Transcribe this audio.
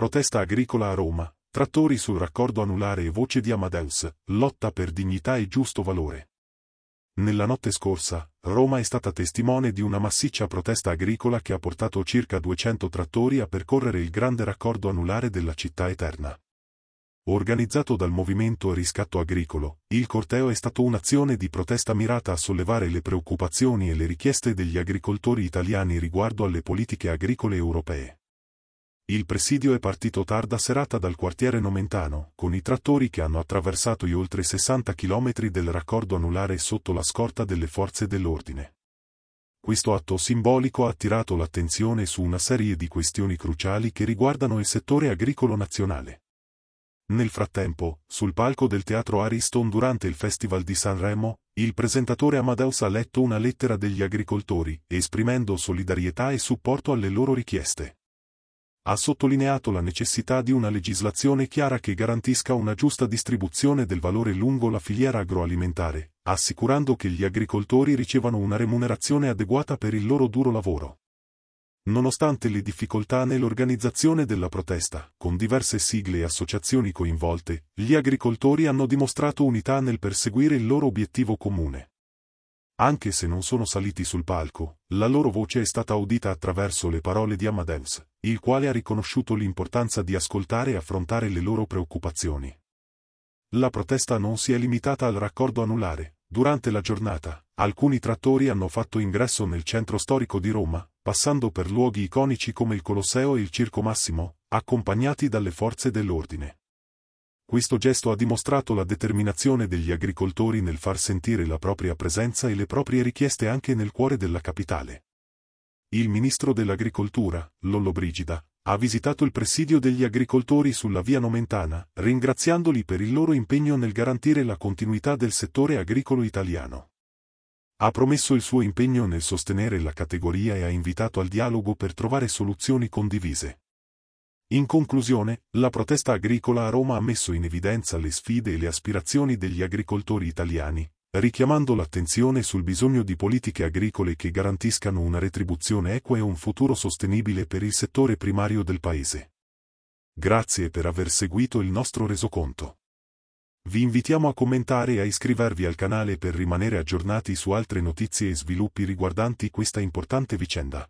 Protesta agricola a Roma, trattori sul raccordo anulare e voce di Amadeus, lotta per dignità e giusto valore. Nella notte scorsa, Roma è stata testimone di una massiccia protesta agricola che ha portato circa 200 trattori a percorrere il grande raccordo anulare della città eterna. Organizzato dal movimento Riscatto Agricolo, il corteo è stato un'azione di protesta mirata a sollevare le preoccupazioni e le richieste degli agricoltori italiani riguardo alle politiche agricole europee. Il presidio è partito tarda serata dal quartiere Nomentano, con i trattori che hanno attraversato gli oltre 60 km del raccordo anulare sotto la scorta delle forze dell'ordine. Questo atto simbolico ha attirato l'attenzione su una serie di questioni cruciali che riguardano il settore agricolo nazionale. Nel frattempo, sul palco del teatro Ariston durante il Festival di Sanremo, il presentatore Amadeus ha letto una lettera degli agricoltori, esprimendo solidarietà e supporto alle loro richieste ha sottolineato la necessità di una legislazione chiara che garantisca una giusta distribuzione del valore lungo la filiera agroalimentare, assicurando che gli agricoltori ricevano una remunerazione adeguata per il loro duro lavoro. Nonostante le difficoltà nell'organizzazione della protesta, con diverse sigle e associazioni coinvolte, gli agricoltori hanno dimostrato unità nel perseguire il loro obiettivo comune. Anche se non sono saliti sul palco, la loro voce è stata udita attraverso le parole di Amadeus, il quale ha riconosciuto l'importanza di ascoltare e affrontare le loro preoccupazioni. La protesta non si è limitata al raccordo anulare. Durante la giornata, alcuni trattori hanno fatto ingresso nel centro storico di Roma, passando per luoghi iconici come il Colosseo e il Circo Massimo, accompagnati dalle forze dell'ordine. Questo gesto ha dimostrato la determinazione degli agricoltori nel far sentire la propria presenza e le proprie richieste anche nel cuore della capitale. Il ministro dell'Agricoltura, Lollobrigida, ha visitato il presidio degli agricoltori sulla via Nomentana, ringraziandoli per il loro impegno nel garantire la continuità del settore agricolo italiano. Ha promesso il suo impegno nel sostenere la categoria e ha invitato al dialogo per trovare soluzioni condivise. In conclusione, la protesta agricola a Roma ha messo in evidenza le sfide e le aspirazioni degli agricoltori italiani, richiamando l'attenzione sul bisogno di politiche agricole che garantiscano una retribuzione equa e un futuro sostenibile per il settore primario del Paese. Grazie per aver seguito il nostro resoconto. Vi invitiamo a commentare e a iscrivervi al canale per rimanere aggiornati su altre notizie e sviluppi riguardanti questa importante vicenda.